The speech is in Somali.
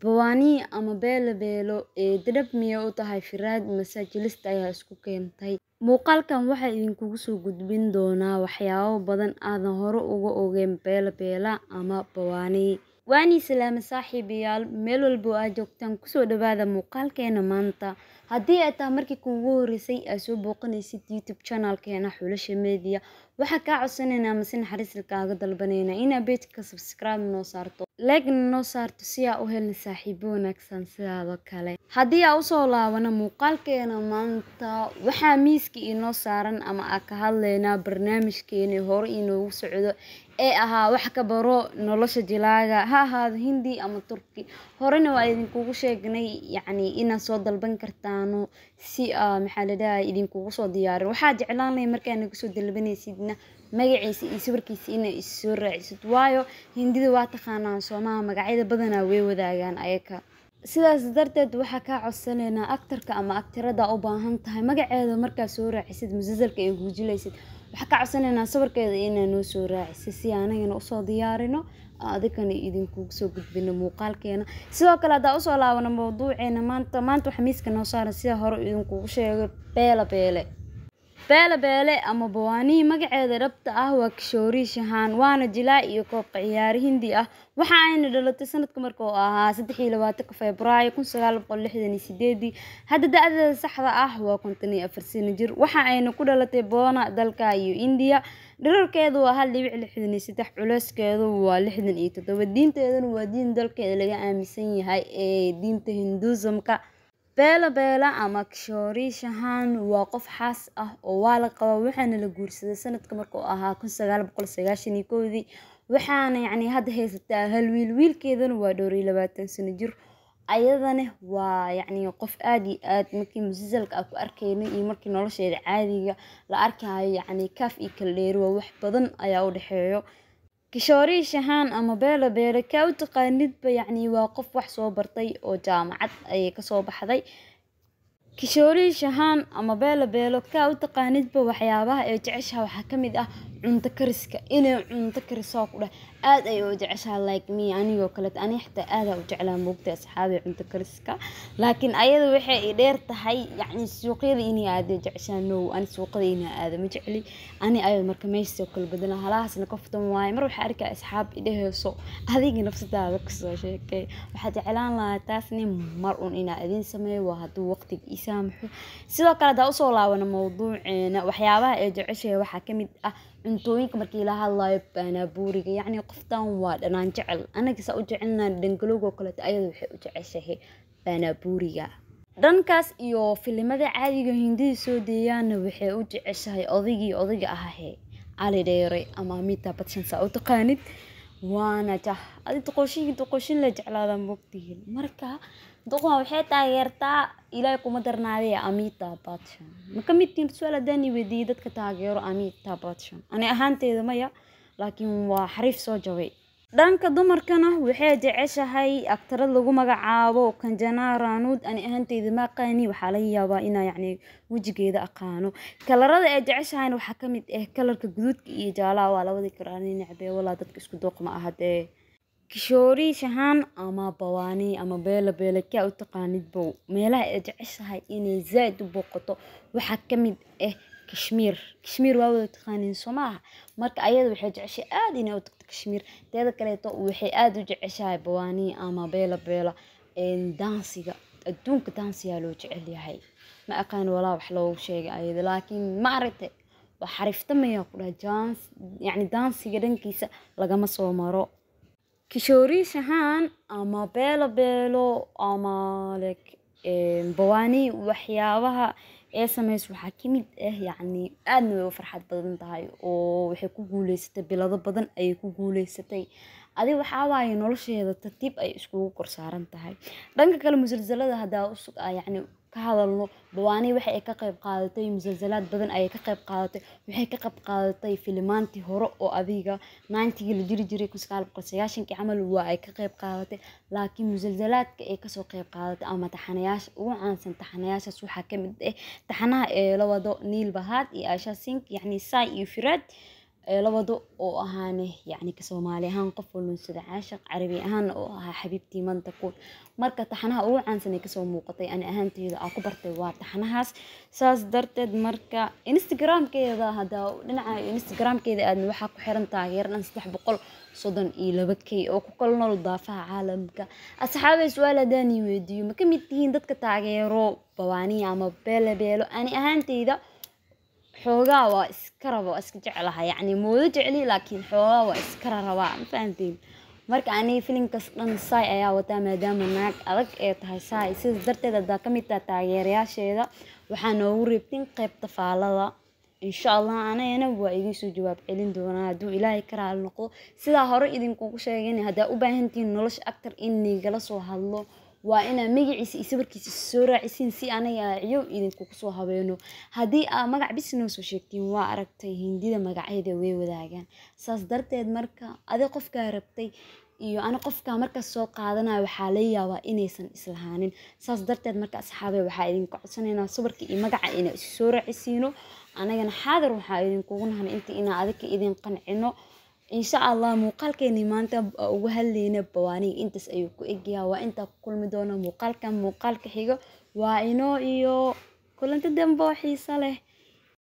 Pwani ama Belebele ee dedeb miyee u tahay firaad mise jilista ayaa isku keentay muuqaalkan waxaa idinkugu soo gudbin doonaa waxyaabo badan aadan hore uga ogeyn Belebele ama Pwani waan salaame saaxiibayaal meel walba aad joogtaan kusoo dhawaada muuqaalkeena maanta haddii aad tahay markii kuugu horeysay aad soo booqanaysid youtube channelkeena xulasha media waxaa kaa codsanaynaa mase naxariisna kaaga dalbanaynaa inaa bejka subscribe noo saarto leegna noo saarto si aa u helna saaxiibo wanaagsan sidaadoo kale haddii aa usoo laabana muuqaalkeena maanta waxaa miiska inoo saaran ama aa ka hadlaynaa barnaamijkeena hore inoogu socdo ee ahaa wax ka baro nolosha jilaaga ha ahaado hindi ama turki horena waa idinkugu sheegnay yacni inaad soo dalban kartaan aanu si ah, maxaa la dhahay idinkugu soo diyaarin waxaa jeclaan lahay markaa nagu soo dalbanaysidna magaciisa iyo sawirkiisa inaa issoo raacisid waayo hindida waa taqaanaan soomaha magacyada badanaa way wadaagaan ayaka sidaas darteed waxaa kaa codsanaynaa aktarka ama aktarada u baahan tahay magaceeda markaa soo raacisid musalsalka ee gujilaysid waxaa ka codsanaynaa sawirkeeda inaa noo soo raacisa si anagana usoo diyaarino adikana idinkugu soo gudbino muuqaalkeena sidoo kale haddaa usoo laabano mawduuceena maanta maanta waxaa miiska noo saaran sida hore idinkugu sheegay beela beele Beele-beele ama Bawanihi magaceeda dhabta ah waa Kishoori Shahan, waana jilaa iyo koob ciyaar Hindi ah. Waxa ayna dhalatay sanadka marka uu ahaa 23 Febraayo 1968, hadda da'deeda saxda ah waa 54 sano jir. Waxa ayna ku dhalatay Bona, dalka iyo india Dhererkeedu waa 1.63, culeyskeedu waa 67, diinteeduna waa diin dalkeeda laga aaminsan yahay ee diinta hinduism Bela Bela ama Kishoori Shahan waa qof xaas ah oo waa la qabaa waxaana la guursaday sanadka marka ahaa kun sagaal boqol sagaashan iyo kowdii waxaana yacni hadda haysataa hal wiil wiilkeedana waa dhowr iyo labaatan sano jir ayadana waa yacni qof aad iyo aad markii musalsalka aan ku arkaynay iyo markii nolosheeda caadiga la arkahayo yacni kaaf iyo kala dheeri waa wax badan ayaa u dhexeeyo kishoorii shahaan ama Bela kaa u taqaanidba yacni waa qof wax soo bartay oo jaamacad ayay kasoo baxday kishoorii shahaan ama Bela kaa u taqaanidba waxyaabaha ee jeceshaha waxaa ka mid ah cunta kariska inay cunta kariso ku aad ay u jeceshaha like me anigoo kaleeto ani xitaa aadaa u jeclaa moogta asxaabay cunta kariska laakiin ayada waxay i yacni suuqyada inay aada jeceshaa no ani suuqada inay aada ma jecli ani ayada marka meeshaas kale badana halahaasna koftan waaye mar waxaa arkaa asxaab idheheyso adiga nafsadaada kasoo sheekay waxaa jeclaan lahaa taasni mar un inaa idiin sameeyo waa hadduu waqtiga ii saamaxo sidoo kale haddaa usoo laabana mowduuceena waxyaabaha ay jeceshahay waxaa kamid ah cuntooyinka markii la hadlaayo baanabuuriga yacni qoftaan waa dhanaan jecel anaga saa u jecelnaa dhangalowgoo kaleeto ayada waxay u jeceshahay baanabuuriga dhankaas iyo filimada caadiga hindida soo deeyaana waxay u jeceshahay odaygii odayga ahahe cali dheere ama mita badshan saa u taqaanid waana jah adi doqoshiyi doqoshin la jeclaada mogtihiin marka doqon waxay taageertaa ilaahay kuma darnaadee amitaa badshan ma ka mid tihin su-aal haddaan i weydiiyey dadka taageero amitaa badshan ani ahaanteeda maya laakiin waa xariif soo jabay dhanka dumarkana waxay jeceshahay agtarad lagu magacaabo kanjanaa raanuud ani ahaanteyda maaqaani waxaa laga yaabaa inaa yacni wejigeeda aqaano kalarada ay jeceshahayna waxaa kamid ah eh kalarka guduudka iyo jaalaha waa labadii karaani necbee walaa dadka isku dooq ma aha dee Kishoori shaxan ama bawani ama bela belekee aa utaqanidbo meelaha ay jeceshahay inay zaaid booqato waxaa kamid eh kashmir kashmir waa wada taqanin soomaaha marka ayada waxay jeceshahay aad inay utagto kashmir teeda kaleeto waxay aad ujeceshahay bawani ama bela bela dansiga adunka dansiga loo jecel yahay ma aqani walahi wax loogu sheego ayada lakin maaragte xariifta maya kudahay yacni dansiga dankiisa lagama soo maro. Kishauri ahaan ama Belo Belo ama like eh, bawani waxyaabaha ay sameyso waxaa kamid eh ah, yacni aadna way u farxad badan tahay oo waxay ku guuleysatay bilado badan ayay ku guuleysatay adi waxaa waaye nolosheeda tartiib ayay iskugu kor korsaaran tahay dhanka kale musalsalada hadaa usug ah, yacni ka hadalno dhawaani waxa ay ka qayb qaadatay musalsalaad badan ayay ka qayb qaadatay waxay ka qayb qaadatay filimaantii hore oo adiga ninetygii la jiri jiray kun camal waa ay ka qayb qaadatay laakiin musalsalaadka ay kasoo qayb qaadatay ama taxanayaasha ugu caansan taxanayaashaas waxaa kamid ah taxanaha ee la wado niil bahaad iyo ashasink sink yacni sai iyo firaad labada oo ahaane yacni ka soomaali ahaan qof walba sida caashiq carabi ahaanna oo ahaa xabiibtii maanta kuul marka taxanaha ugu caansan ee kasoo muuqatay ani ahaanteyda aa ku bartay waa taxanahaas saas darteed marka instagramkeeda hadaa dhinaca instagramkeeda aadna waxaa ku xiran taageer dhan saddex boqol soddon iyo laba key oo ku kala nool daafaha caalamka asxaabay su-aal haddaan i weydiiyo ma kamid tihiin dadka taageero bawaaniya ama beelebeelo ani ahaanteyda xoogaa waa iska raba waa iska jeclaha yacni moodo jecli laakiin xoogaa waa iska rarabaa ma fahamtiin marka ani filimkaas dhan saay ayaa wataa maadaama naag adag ee tahay saay sidaas darteed haddaa kamid taha taageerayaasheeda waxaa noogu reebtin qeybta faalada insha allah anagana waa idiin soo jawaab celin doonaa hadduu ilaahay karaal noqdo sidaa hore idinkugu sheegin haddaa u baahantihiin nolosha actor in nigala soo hadlo waa inaa magaciisa iyo sawirkiisa soo raacisiin si anaga ciyo idinkugu soo habeeno haddii aa ah, magac bisnoo soo sheegtiin waa aragtay hindida magacyada way wadaagaan saas darteed marka adi qofkaa rabtay iyo ana qofkaa markaas soo qaadanaya waxaa la yaabaa inaysan islahaanin saas darteed marka asxaabe waxaa idinka codsanaynaa sawirka iyo magaca inaa isu soo raacisiino anagana xaadir waxaa idinkugu nahan inta inaa adika idin qancino insha allah muuqaalkeeni maanta uh, ugu hadlayna bawaaniga intaas ayuu ku egyaha waa intaa ku kulmi doona muuqaalkan muuqaalka xigo waa inoo iyo kulanti dambe oo xiiso leh